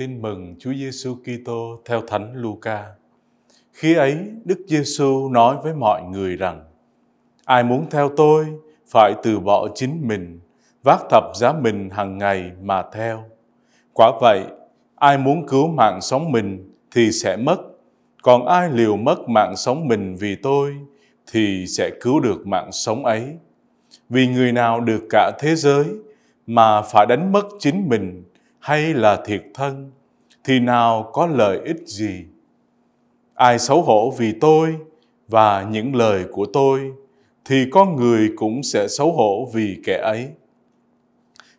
Tin mừng Chúa Giêsu Kitô theo Thánh Luca. Khi ấy, Đức Giêsu nói với mọi người rằng: Ai muốn theo tôi phải từ bỏ chính mình, vác thập giá mình hàng ngày mà theo. Quả vậy, ai muốn cứu mạng sống mình thì sẽ mất, còn ai liều mất mạng sống mình vì tôi thì sẽ cứu được mạng sống ấy. Vì người nào được cả thế giới mà phải đánh mất chính mình hay là thiệt thân thì nào có lợi ích gì ai xấu hổ vì tôi và những lời của tôi thì con người cũng sẽ xấu hổ vì kẻ ấy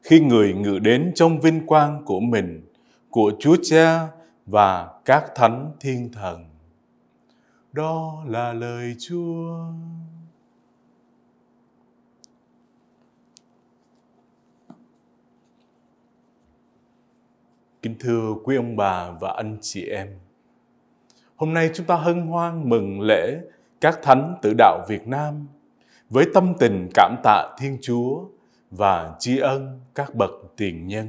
khi người ngự đến trong vinh quang của mình của chúa cha và các thánh thiên thần đó là lời chúa Kính thưa quý ông bà và anh chị em, hôm nay chúng ta hân hoan mừng lễ các thánh tử đạo Việt Nam với tâm tình cảm tạ Thiên Chúa và tri ân các bậc tiền nhân.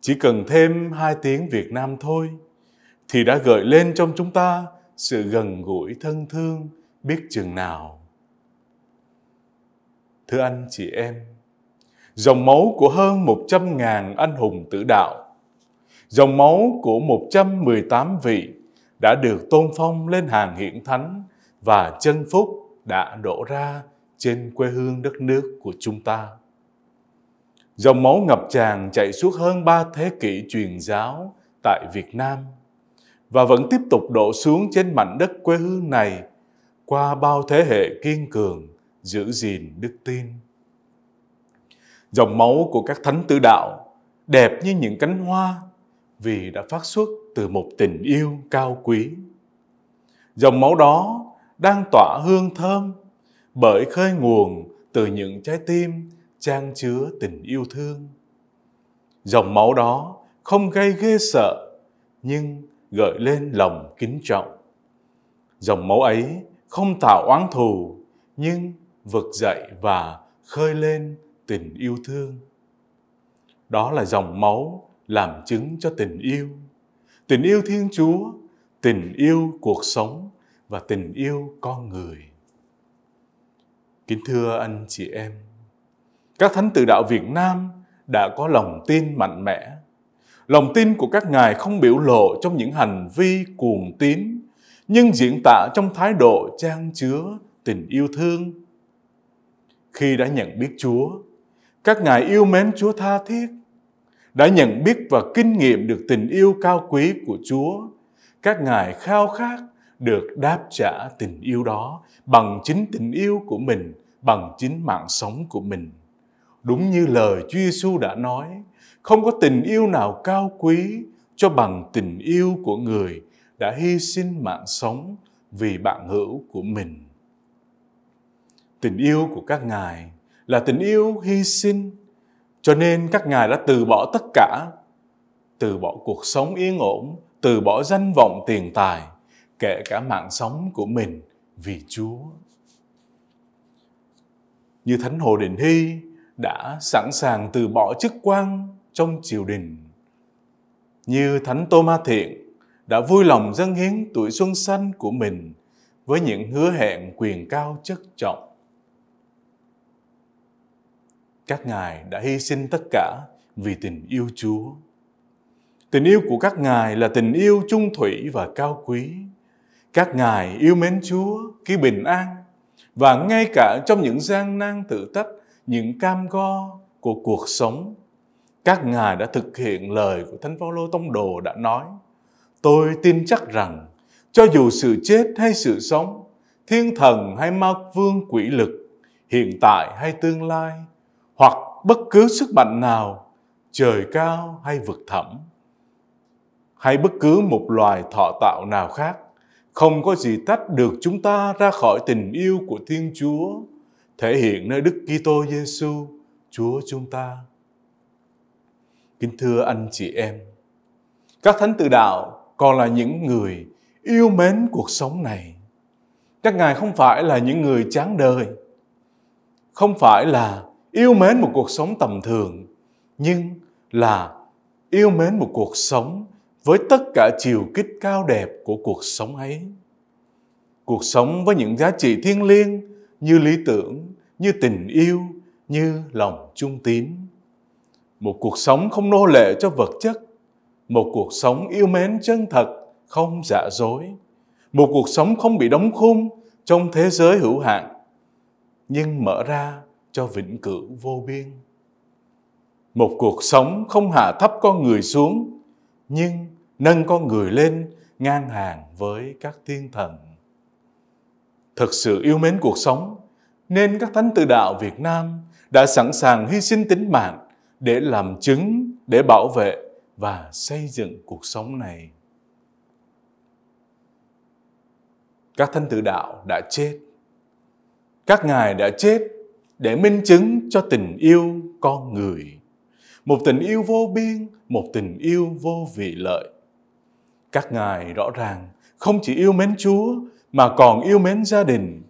Chỉ cần thêm hai tiếng Việt Nam thôi thì đã gợi lên trong chúng ta sự gần gũi thân thương biết chừng nào. Thưa anh chị em, dòng máu của hơn 100.000 anh hùng tử đạo, dòng máu của 118 vị đã được tôn phong lên hàng hiển thánh và chân phúc đã đổ ra trên quê hương đất nước của chúng ta. Dòng máu ngập tràn chạy suốt hơn ba thế kỷ truyền giáo tại Việt Nam và vẫn tiếp tục đổ xuống trên mảnh đất quê hương này qua bao thế hệ kiên cường giữ gìn đức tin. Dòng máu của các thánh tử đạo đẹp như những cánh hoa vì đã phát xuất từ một tình yêu cao quý. Dòng máu đó đang tỏa hương thơm bởi khơi nguồn từ những trái tim trang chứa tình yêu thương. Dòng máu đó không gây ghê sợ nhưng gợi lên lòng kính trọng. Dòng máu ấy không tạo oán thù nhưng vực dậy và khơi lên tình yêu thương đó là dòng máu làm chứng cho tình yêu tình yêu thiên chúa tình yêu cuộc sống và tình yêu con người kính thưa anh chị em các thánh tự đạo việt nam đã có lòng tin mạnh mẽ lòng tin của các ngài không biểu lộ trong những hành vi cuồng tín nhưng diễn tả trong thái độ trang chứa tình yêu thương khi đã nhận biết chúa các ngài yêu mến Chúa tha thiết, đã nhận biết và kinh nghiệm được tình yêu cao quý của Chúa. Các ngài khao khát được đáp trả tình yêu đó bằng chính tình yêu của mình, bằng chính mạng sống của mình. Đúng như lời Chúa Giêsu đã nói, không có tình yêu nào cao quý cho bằng tình yêu của người đã hy sinh mạng sống vì bạn hữu của mình. Tình yêu của các ngài là tình yêu hy sinh. Cho nên các ngài đã từ bỏ tất cả, từ bỏ cuộc sống yên ổn, từ bỏ danh vọng tiền tài, kể cả mạng sống của mình vì Chúa. Như Thánh Hồ Định Hy đã sẵn sàng từ bỏ chức quan trong triều đình. Như Thánh Tô Ma Thiện đã vui lòng dâng hiến tuổi xuân xanh của mình với những hứa hẹn quyền cao chức trọng các ngài đã hy sinh tất cả vì tình yêu Chúa. Tình yêu của các ngài là tình yêu trung thủy và cao quý. Các ngài yêu mến Chúa, ký bình an và ngay cả trong những gian nan tự tách, những cam go của cuộc sống, các ngài đã thực hiện lời của Thánh Phaolô tông đồ đã nói: Tôi tin chắc rằng cho dù sự chết hay sự sống, thiên thần hay ma vương quỷ lực, hiện tại hay tương lai hoặc bất cứ sức mạnh nào trời cao hay vực thẳm hay bất cứ một loài thọ tạo nào khác không có gì tách được chúng ta ra khỏi tình yêu của Thiên Chúa thể hiện nơi Đức Kitô Giêsu Chúa chúng ta. Kính thưa anh chị em, các thánh tự đạo còn là những người yêu mến cuộc sống này. Các ngài không phải là những người chán đời, không phải là yêu mến một cuộc sống tầm thường nhưng là yêu mến một cuộc sống với tất cả chiều kích cao đẹp của cuộc sống ấy cuộc sống với những giá trị thiêng liêng như lý tưởng như tình yêu như lòng trung tín một cuộc sống không nô lệ cho vật chất một cuộc sống yêu mến chân thật không giả dối một cuộc sống không bị đóng khung trong thế giới hữu hạn nhưng mở ra cho vĩnh cửu vô biên. Một cuộc sống không hạ thấp con người xuống, nhưng nâng con người lên ngang hàng với các thiên thần. Thật sự yêu mến cuộc sống, nên các thánh tự đạo Việt Nam đã sẵn sàng hy sinh tính mạng để làm chứng, để bảo vệ và xây dựng cuộc sống này. Các thánh tự đạo đã chết. Các ngài đã chết để minh chứng cho tình yêu con người một tình yêu vô biên một tình yêu vô vị lợi các ngài rõ ràng không chỉ yêu mến chúa mà còn yêu mến gia đình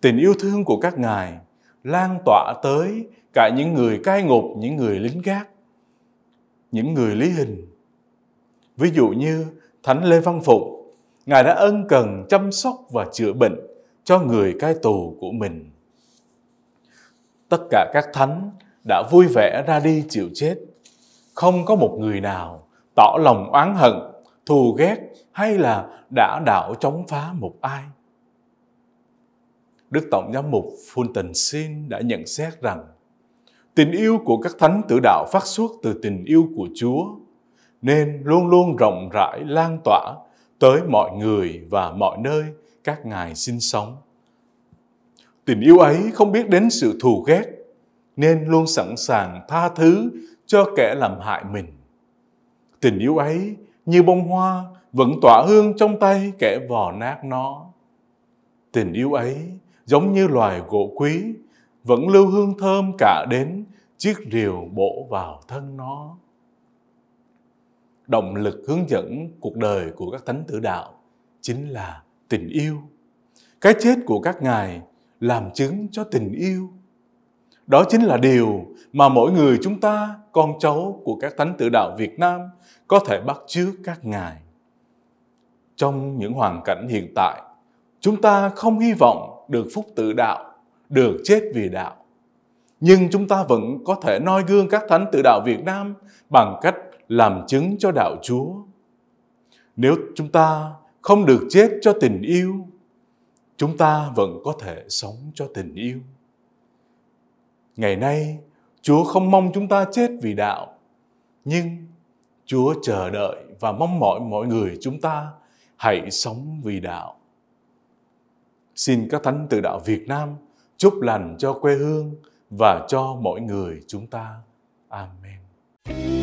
tình yêu thương của các ngài lan tỏa tới cả những người cai ngục những người lính gác những người lý hình ví dụ như thánh lê văn phục ngài đã ân cần chăm sóc và chữa bệnh cho người cai tù của mình tất cả các thánh đã vui vẻ ra đi chịu chết. Không có một người nào tỏ lòng oán hận, thù ghét hay là đã đạo chống phá một ai. Đức Tổng giám mục Fulton Sheen đã nhận xét rằng tình yêu của các thánh tử đạo phát xuất từ tình yêu của Chúa nên luôn luôn rộng rãi lan tỏa tới mọi người và mọi nơi các ngài sinh sống. Tình yêu ấy không biết đến sự thù ghét, nên luôn sẵn sàng tha thứ cho kẻ làm hại mình. Tình yêu ấy như bông hoa vẫn tỏa hương trong tay kẻ vò nát nó. Tình yêu ấy giống như loài gỗ quý, vẫn lưu hương thơm cả đến chiếc rìu bổ vào thân nó. Động lực hướng dẫn cuộc đời của các thánh tử đạo chính là tình yêu. Cái chết của các ngài làm chứng cho tình yêu. Đó chính là điều mà mỗi người chúng ta, con cháu của các thánh tự đạo Việt Nam có thể bắt chước các ngài. Trong những hoàn cảnh hiện tại, chúng ta không hy vọng được phúc tự đạo, được chết vì đạo. Nhưng chúng ta vẫn có thể noi gương các thánh tự đạo Việt Nam bằng cách làm chứng cho đạo Chúa. Nếu chúng ta không được chết cho tình yêu chúng ta vẫn có thể sống cho tình yêu. Ngày nay, Chúa không mong chúng ta chết vì đạo, nhưng Chúa chờ đợi và mong mỏi mọi người chúng ta hãy sống vì đạo. Xin các thánh tự đạo Việt Nam chúc lành cho quê hương và cho mọi người chúng ta. Amen.